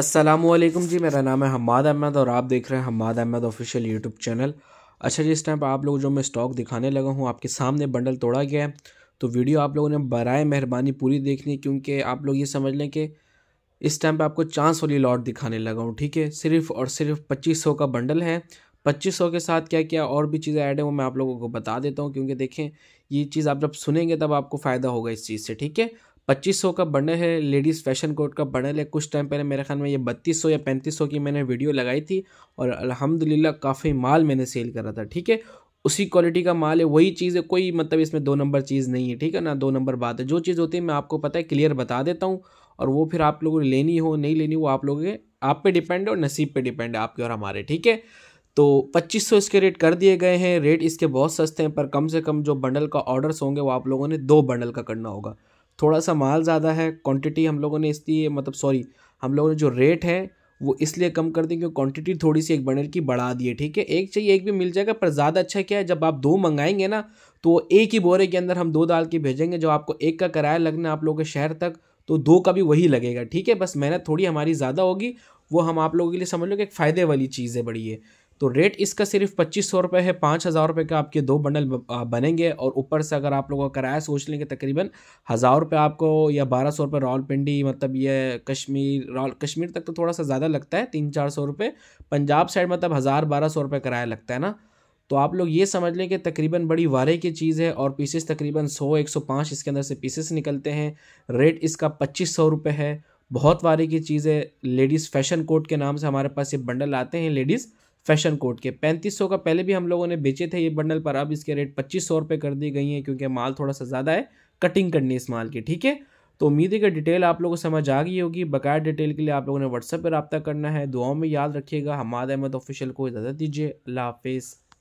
असलम जी मेरा नाम है हमाद अहमद और आप देख रहे हैं Hammad Ahmed official YouTube channel अच्छा जी इस टाइम पर आप लोग जो मैं स्टॉक दिखाने लगा हूँ आपके सामने बंडल तोड़ा गया है तो वीडियो आप लोगों ने बरए मेहरबानी पूरी देखनी क्योंकि आप लोग ये समझ लें कि इस टाइम पर आपको चांस वाली लॉट दिखाने लगा हूँ ठीक है सिर्फ और सिर्फ पच्चीस का बंडल है पच्चीस के साथ क्या क्या और भी चीज़ें ऐड हैं वो मैं आप लोगों को बता देता हूँ क्योंकि देखें ये चीज़ आप जब सुनेंगे तब आपको फ़ायदा होगा इस चीज़ से ठीक है पच्चीस सौ का बने है लेडीज़ फैशन कोड का बने है कुछ टाइम पहले मेरे ख्याल में ये बत्तीस सौ या पैंतीस सौ की मैंने वीडियो लगाई थी और अल्हम्दुलिल्लाह काफ़ी माल मैंने सेल करा था ठीक है उसी क्वालिटी का माल है वही चीज़ है कोई मतलब इसमें दो नंबर चीज़ नहीं है ठीक है ना दो नंबर बात है जो चीज़ होती है मैं आपको पता है क्लियर बता देता हूँ और वो फिर आप लोगों ने लेनी हो नहीं लेनी हो आप लोगों के आप पे डिपेंड है और नसीब पे डिपेंड है आपके और हमारे ठीक है तो 2500 इसके रेट कर दिए गए हैं रेट इसके बहुत सस्ते हैं पर कम से कम जो बंडल का ऑर्डर्स होंगे वो आप लोगों ने दो बंडल का करना होगा थोड़ा सा माल ज़्यादा है क्वांटिटी हम लोगों ने इसलिए मतलब सॉरी हम लोगों ने जो रेट है वो इसलिए कम कर दी क्योंकि क्वांटिटी थोड़ी सी एक बनर की बढ़ा दी है ठीक है एक चाहिए एक भी मिल जाएगा पर ज़्यादा अच्छा क्या है जब आप दो मंगाएंगे ना तो एक ही बोरे के अंदर हम दो दाल के भेजेंगे जो आपको एक का किराया लगना आप लोगों के शहर तक तो दो का भी वही लगेगा ठीक है बस मेहनत थोड़ी हमारी ज़्यादा होगी वो हम आप लोगों के लिए समझ लो कि एक फ़ायदे वाली चीज़ है बड़ी है तो रेट इसका सिर्फ पच्चीस सौ रुपये है पाँच हज़ार रुपये का आपके दो बंडल बनेंगे और ऊपर से अगर आप लोगों का किराया सोच लेंगे तकरीबन हज़ार रुपये आपको या बारह सौ रुपये रावलपिंडी मतलब ये कश्मीर रावल कश्मीर तक तो थोड़ा सा ज़्यादा लगता है तीन चार सौ रुपये पंजाब साइड मतलब हज़ार बारह सौ रुपये किराया लगता है ना तो आप लोग ये समझ लें कि तकरीबन बड़ी वारे की चीज़ है और पीसेस तकरीबन सौ एक सौ पाँच इसके अंदर से पीसेस निकलते हैं रेट इसका पच्चीस सौ रुपये है बहुत वारे की चीज़ है लेडीज़ फैशन कोट के नाम से हमारे पास ये बंडल आते हैं लेडीज़ फैशन कोट के सौ का पहले भी हम लोगों ने बेचे थे ये बंडल पर अब इसके रेट पच्चीस सौ रुपये कर दी गई हैं क्योंकि माल थोड़ा सा ज़्यादा है कटिंग करनी है इस माल की ठीक है तो उम्मीद है कि डिटेल आप लोगों को समझ आ गई होगी बकाया डिटेल के लिए आप लोगों ने व्हाट्सएप पर रबता करना है दुआओं में याद रखिएगा हमाद अहमद ऑफिशियल को इजाज़त दीजिए अल्लाह हाफिज़